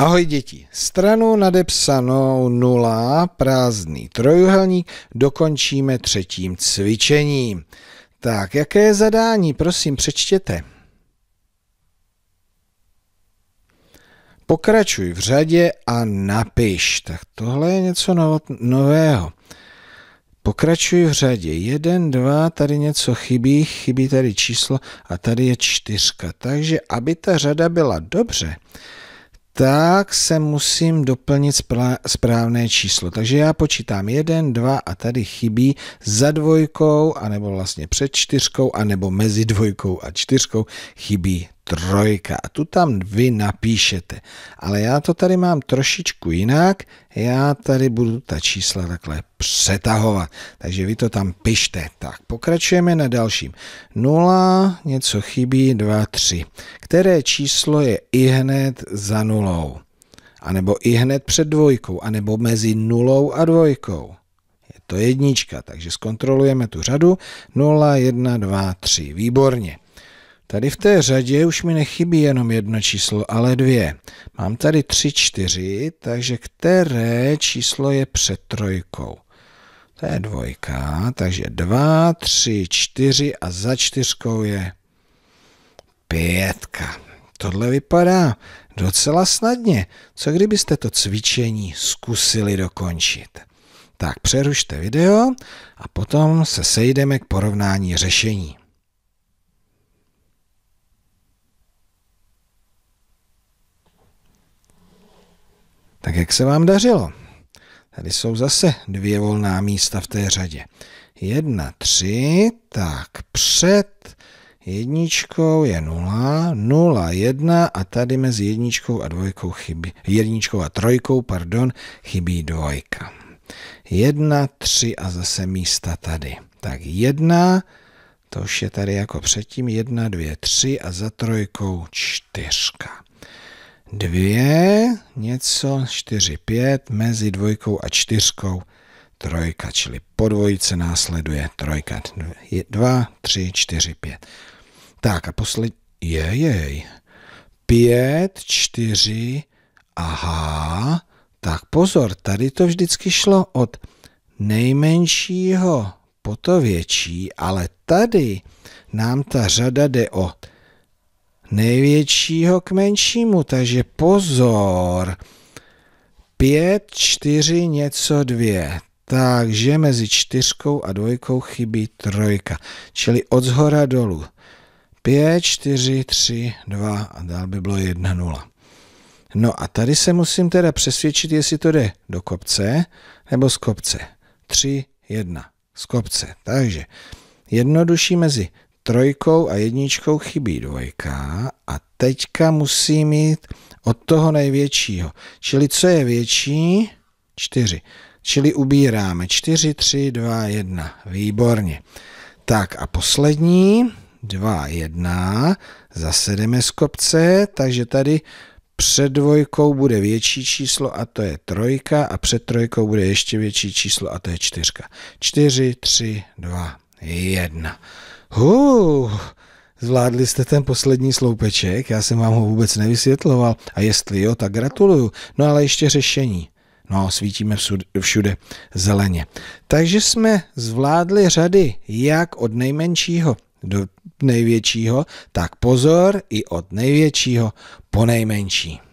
Ahoj děti, stranu nadepsanou 0, prázdný trojuhelník, dokončíme třetím cvičením. Tak, jaké je zadání, prosím, přečtěte. Pokračuj v řadě a napiš. Tak tohle je něco nového. Pokračuj v řadě. 1, 2, tady něco chybí, chybí tady číslo a tady je čtyřka. Takže, aby ta řada byla dobře, tak se musím doplnit správné číslo. Takže já počítám 1, 2 a tady chybí za dvojkou, anebo vlastně před čtyřkou, anebo mezi dvojkou a čtyřkou chybí trojka a tu tam vy napíšete. Ale já to tady mám trošičku jinak, já tady budu ta čísla takhle přetahovat, takže vy to tam pište. Tak, pokračujeme na dalším. 0, něco chybí, 2, 3. Které číslo je i hned za nulou? A nebo i hned před dvojkou, a nebo mezi nulou a dvojkou? Je to jednička, takže zkontrolujeme tu řadu. 0, 1, 2, 3. Výborně. Tady v té řadě už mi nechybí jenom jedno číslo, ale dvě. Mám tady tři čtyři, takže které číslo je před trojkou? To je dvojka, takže dva, tři, čtyři a za čtyřkou je pětka. Tohle vypadá docela snadně. Co kdybyste to cvičení zkusili dokončit? Tak přerušte video a potom se sejdeme k porovnání řešení. Tak jak se vám dařilo? Tady jsou zase dvě volná místa v té řadě. Jedna, tři, tak před jedničkou je nula, nula, jedna a tady mezi jedničkou a dvojkou chybí, jedničkou a trojkou, pardon, chybí dvojka. Jedna, tři a zase místa tady. Tak jedna, to už je tady jako předtím, jedna, dvě, tři a za trojkou čtyřka dvě, něco, čtyři, pět, mezi dvojkou a čtyřkou trojka, čili po dvojice následuje trojka. Dva, tři, čtyři, pět. Tak a poslední, je pět, čtyři, aha, tak pozor, tady to vždycky šlo od nejmenšího po to větší, ale tady nám ta řada jde od největšího k menšímu, takže pozor. 5, 4, něco 2. Takže mezi čtyřkou a dvojkou chybí trojka, čili od zhora dolů. 5, 4, 3, 2 a dál by bylo 1, 0. No a tady se musím teda přesvědčit, jestli to jde do kopce nebo z kopce. 3, 1, z kopce. Takže jednodušší mezi trojkou a jedničkou chybí dvojka a teďka musí mít od toho největšího. Čili co je větší? 4. Čili ubíráme 4, 3, 2, 1. Výborně. Tak a poslední, 2, 1. Zase jdeme z kopce, takže tady před dvojkou bude větší číslo a to je trojka a před trojkou bude ještě větší číslo a to je čtyřka. 4, 3, 2, jedna. Hů, zvládli jste ten poslední sloupeček, já jsem vám ho vůbec nevysvětloval a jestli jo, tak gratuluju. No ale ještě řešení. No, svítíme všude zeleně. Takže jsme zvládli řady jak od nejmenšího do největšího, tak pozor i od největšího po nejmenší.